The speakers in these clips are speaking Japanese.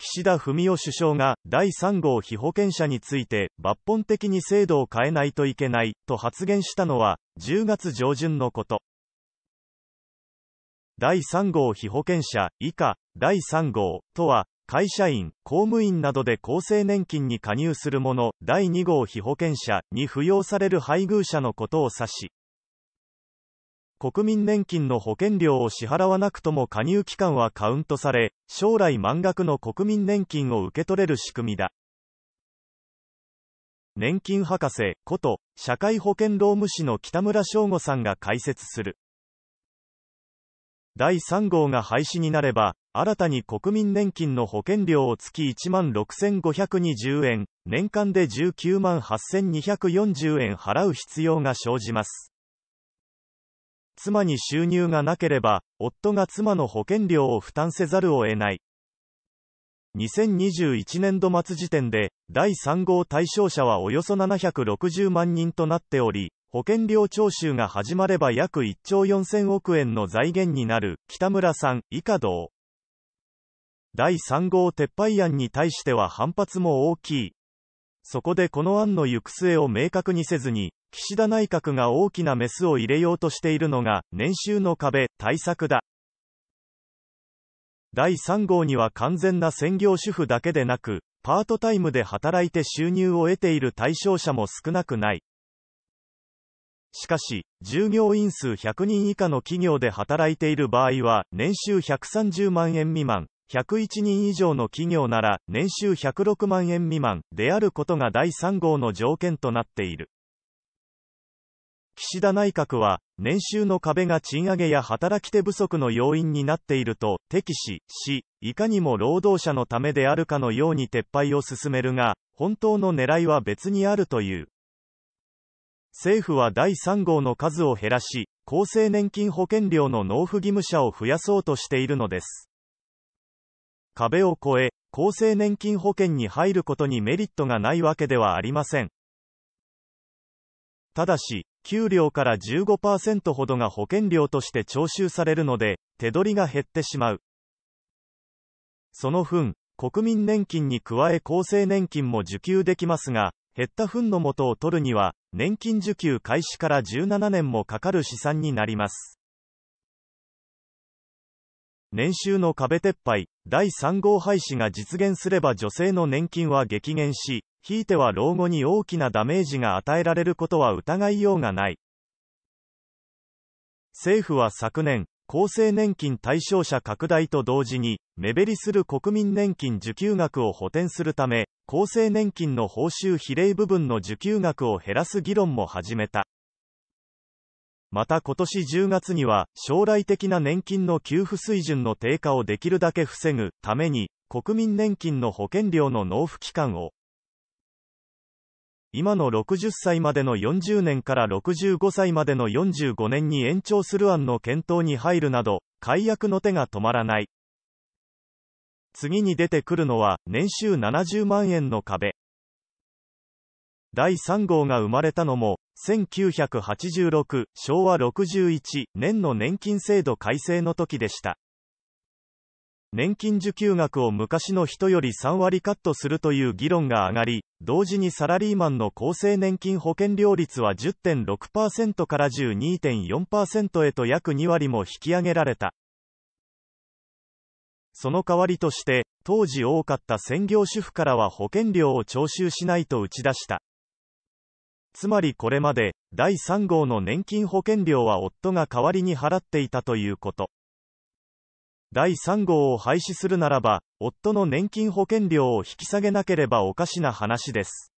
岸田文雄首相が第3号被保険者について抜本的に制度を変えないといけないと発言したのは10月上旬のこと。第3号被保険者以下第3号とは会社員、公務員などで厚生年金に加入する者、第2号被保険者に扶養される配偶者のことを指し、国民年金の保険料を支払わなくとも加入期間はカウントされ、将来満額の国民年金を受け取れる仕組みだ。年金博士こと、社会保険労務士の北村翔吾さんが解説する。第3号が廃止になれば、新たに国民年金の保険料を月1万6520円、年間で19万8240円払う必要が生じます。妻に収入がなければ、夫が妻の保険料を負担せざるを得ない。2021年度末時点で、第3号対象者はおよそ760万人となっており、保険料徴収が始まれば約1兆4000億円の財源になる、北村さん、以下同。第3号撤廃案に対しては反発も大きい。そこでこの案の行く末を明確にせずに、岸田内閣が大きなメスを入れようとしているのが、年収の壁、対策だ。第3号には完全な専業主婦だけでなく、パートタイムで働いて収入を得ている対象者も少なくない。しかし、従業員数100人以下の企業で働いている場合は、年収130万円未満、101人以上の企業なら年収106万円未満であることが第3号の条件となっている。岸田内閣は、年収の壁が賃上げや働き手不足の要因になっていると、敵視し、いかにも労働者のためであるかのように撤廃を進めるが、本当の狙いは別にあるという。政府は第3号の数を減らし、厚生年金保険料の納付義務者を増やそうとしているのです。壁を越え、厚生年金保険に入ることにメリットがないわけではありません。ただし、給料から15%ほどが保険料として徴収されるので、手取りが減ってしまう。その分、国民年金に加え厚生年金も受給できますが、減った分の元を取るには、年金受給開始から17年もかかる試算になります。年収の壁撤廃、第3号廃止が実現すれば女性の年金は激減し、ひいては老後に大きなダメージが与えられることは疑いようがない。政府は昨年、厚生年金対象者拡大と同時に、目減りする国民年金受給額を補填するため、厚生年金の報酬比例部分の受給額を減らす議論も始めた。また今年10月には、将来的な年金の給付水準の低下をできるだけ防ぐために、国民年金の保険料の納付期間を、今の60歳までの40年から65歳までの45年に延長する案の検討に入るなど、解約の手が止まらない。次に出てくるのは、年収70万円の壁。第3号が生まれたのも、1986昭和61年の年金制度改正の時でした。年金受給額を昔の人より3割カットするという議論が上がり、同時にサラリーマンの厚生年金保険料率は10.6%から12.4%へと約2割も引き上げられた。その代わりとして、当時多かった専業主婦からは保険料を徴収しないと打ち出した。つまりこれまで、第3号の年金保険料は夫が代わりに払っていたということ。第3号を廃止するならば、夫の年金保険料を引き下げなければおかしな話です。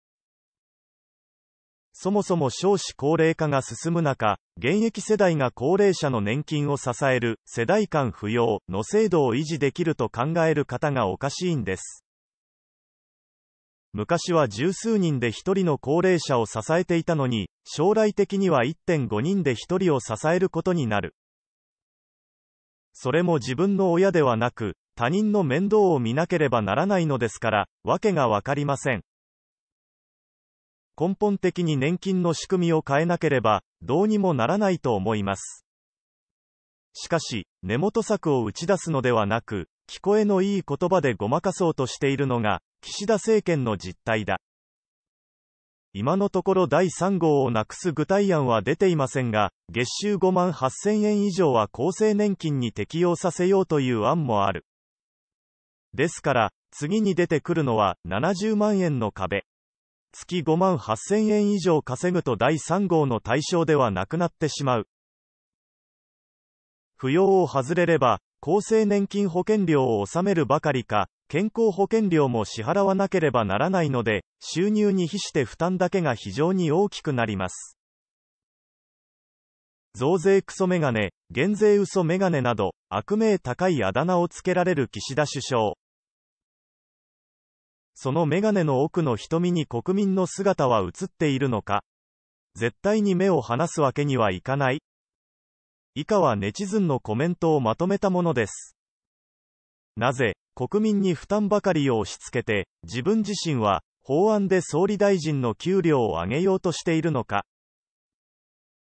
そもそも少子高齢化が進む中、現役世代が高齢者の年金を支える世代間扶養の制度を維持できると考える方がおかしいんです。昔は十数人で1人の高齢者を支えていたのに、将来的には1.5人で1人を支えることになる。それも自分の親ではなく、他人の面倒を見なければならないのですから、わけがわかりません。根本的に年金の仕組みを変えなければ、どうにもならないと思います。しかし、根元策を打ち出すのではなく、聞こえのいい言葉でごまかそうとしているのが、岸田政権の実態だ。今のところ第3号をなくす具体案は出ていませんが、月収5万8000円以上は厚生年金に適用させようという案もある。ですから、次に出てくるのは70万円の壁。月5万8000円以上稼ぐと第3号の対象ではなくなってしまう。扶養を外れれば、厚生年金保険料を納めるばかりか、健康保険料も支払わなければならないので、収入に比して負担だけが非常に大きくなります。増税クソメガネ、減税嘘メガネなど、悪名高いあだ名をつけられる岸田首相。そのメガネの奥の瞳に国民の姿は映っているのか絶対に目を離すわけにはいかない以下はネチズンのコメントをまとめたものです。なぜ、国民に負担ばかりを押し付けて、自分自身は、法案で総理大臣の給料を上げようとしているのか。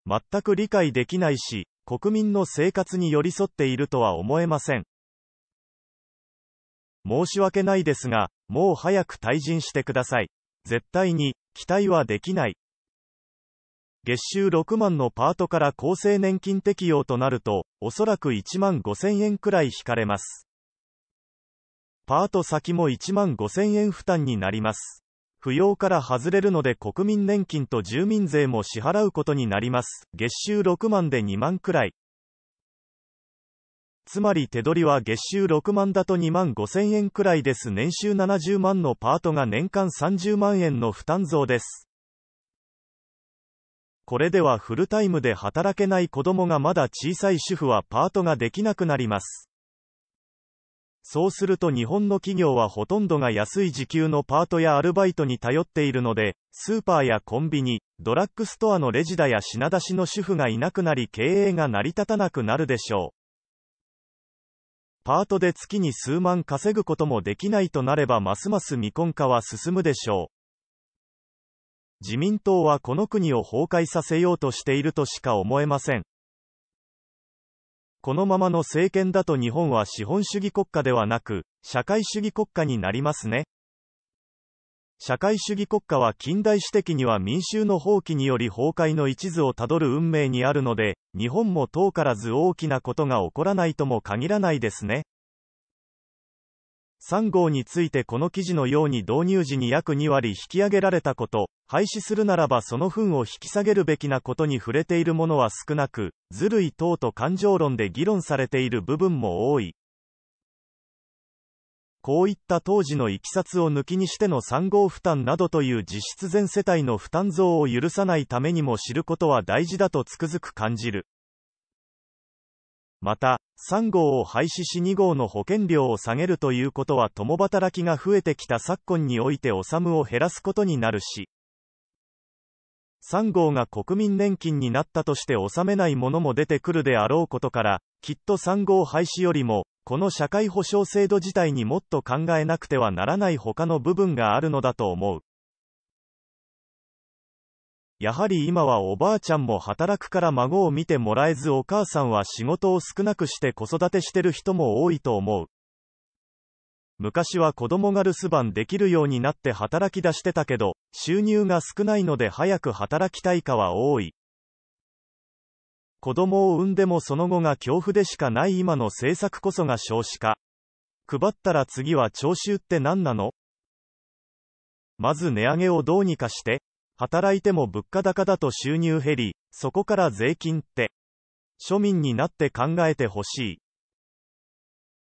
全く理解できないし、国民の生活に寄り添っているとは思えません。申し訳ないですが、もう早く退陣してください。絶対に、期待はできない。月収6万のパートから厚生年金適用となると、おそらく1万5000円くらい引かれます。パート先も1万5000円負担になります。扶養から外れるので国民年金と住民税も支払うことになります。月収6万で2万くらい。つまり手取りは月収6万だと2万5 0 0 0円くらいです。年収70万のパートが年間30万円の負担増です。これではフルタイムで働けない子供がまだ小さい主婦はパートができなくなります。そうすると日本の企業はほとんどが安い時給のパートやアルバイトに頼っているので、スーパーやコンビニ、ドラッグストアのレジだや品出しの主婦がいなくなり経営が成り立たなくなるでしょう。パートで月に数万稼ぐこともできないとなればますます未婚化は進むでしょう。自民党はこの国を崩壊させようとしているとしか思えません。このままの政権だと日本は資本主義国家ではなく、社会主義国家になりますね。社会主義国家は近代史的には民衆の放棄により崩壊の一途をたどる運命にあるので、日本も遠からず大きなことが起こらないとも限らないですね。3号についてこの記事のように導入時に約2割引き上げられたこと、廃止するならばその分を引き下げるべきなことに触れているものは少なく、ずるい等と感情論で議論されている部分も多い。こういった当時のいきさつを抜きにしての3号負担などという実質全世帯の負担増を許さないためにも知ることは大事だとつくづく感じる。また、3号を廃止し2号の保険料を下げるということは共働きが増えてきた昨今においておめを減らすことになるし、3号が国民年金になったとして納めないものも出てくるであろうことから、きっと3号廃止よりも、この社会保障制度自体にもっと考えなくてはならない他の部分があるのだと思う。やはり今はおばあちゃんも働くから孫を見てもらえずお母さんは仕事を少なくして子育てしてる人も多いと思う。昔は子供が留守番できるようになって働き出してたけど、収入が少ないので早く働きたいかは多い。子供を産んでもその後が恐怖でしかない今の政策こそが少子化。配ったら次は徴収って何なのまず値上げをどうにかして、働いても物価高だと収入減り、そこから税金って、庶民になって考えてほしい。